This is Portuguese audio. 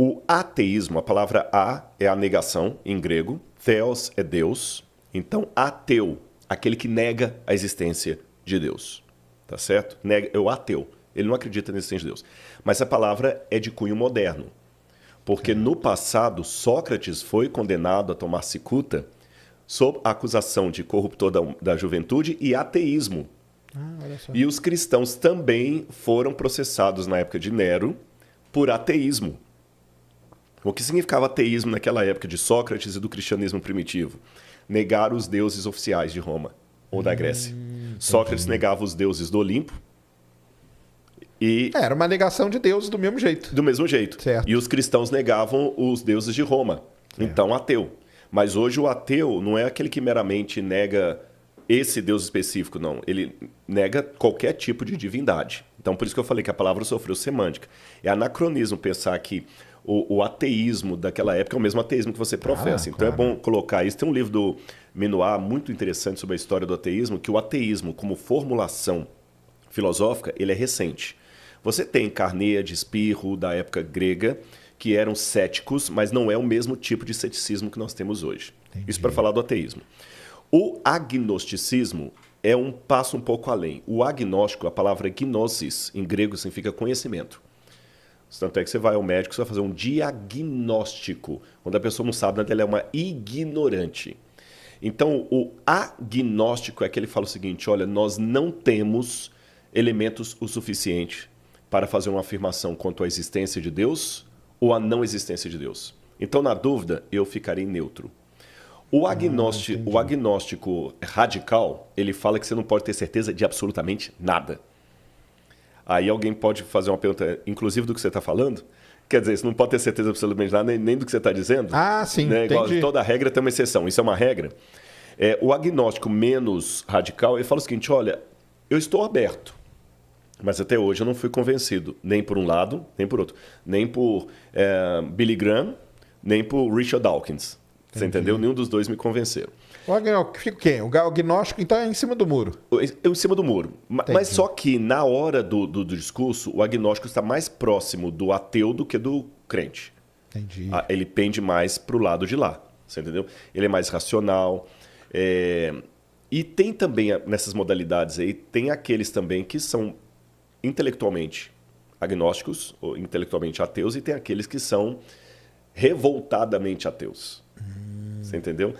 O ateísmo, a palavra a é a negação em grego, theos é Deus. Então, ateu, aquele que nega a existência de Deus. Tá certo? Nega, é o ateu. Ele não acredita na existência de Deus. Mas a palavra é de cunho moderno. Porque no passado, Sócrates foi condenado a tomar cicuta sob a acusação de corruptor da, da juventude e ateísmo. Ah, e os cristãos também foram processados na época de Nero por ateísmo. O que significava ateísmo naquela época de Sócrates e do cristianismo primitivo? Negar os deuses oficiais de Roma ou da Grécia. Hum, Sócrates negava os deuses do Olimpo. E... É, era uma negação de deuses do mesmo jeito. Do mesmo jeito. Certo. E os cristãos negavam os deuses de Roma. Certo. Então, ateu. Mas hoje o ateu não é aquele que meramente nega esse Deus específico, não. Ele nega qualquer tipo de divindade. Então, por isso que eu falei que a palavra sofreu semântica. É anacronismo pensar que o, o, ateísmo daquela época é o mesmo ateísmo que você professa. Ah, então é claro. é bom colocar isso. Tem um livro do Menoá muito interessante sobre a história do ateísmo, que o ateísmo, como formulação filosófica, ele é recente. Você tem Carneia, Espirro, da época grega, que eram céticos, mas não é o mesmo tipo de ceticismo que nós temos hoje. Entendi. Isso para falar do ateísmo. O agnosticismo é um passo um pouco além. O agnóstico, a palavra gnosis, em grego significa conhecimento. Tanto é que você vai ao médico, você vai fazer um diagnóstico. Quando a pessoa não sabe nada, ela é uma ignorante. Então, o agnóstico é que ele fala o seguinte: olha, nós não temos elementos o suficiente para fazer uma afirmação quanto à existência de Deus ou à não existência de Deus. Então, na dúvida, eu ficarei neutro. O, agnóstico, ah, o agnóstico radical, ele fala que você não pode ter certeza de absolutamente nada. Aí alguém pode fazer uma pergunta, inclusive do que você está falando. Quer dizer, você não pode ter certeza absolutamente nada, nem, nem do que você está dizendo. Ah, sim. Né? Igual, toda regra tem uma exceção. Isso é uma regra. É, o agnóstico menos radical, ele fala o seguinte: olha, eu estou aberto. Mas até hoje eu não fui convencido, nem por um lado, nem por outro. Nem por é, Billy Graham, nem por Richard Dawkins. Entendi. Você entendeu? Nenhum dos dois me convenceram. O quem? O agnóstico então é em cima do muro. Eu, é, é em cima do muro. Entendi. Mas só que na hora do, do, do, discurso, o agnóstico está mais próximo do ateu do que do crente. Entendi. Ah, ele pende mais para o lado de lá. Você entendeu? Ele é mais racional. É... E tem também, nessas modalidades aí, tem aqueles também que são intelectualmente agnósticos, ou intelectualmente ateus, e tem aqueles que são revoltadamente ateus. Você entendeu?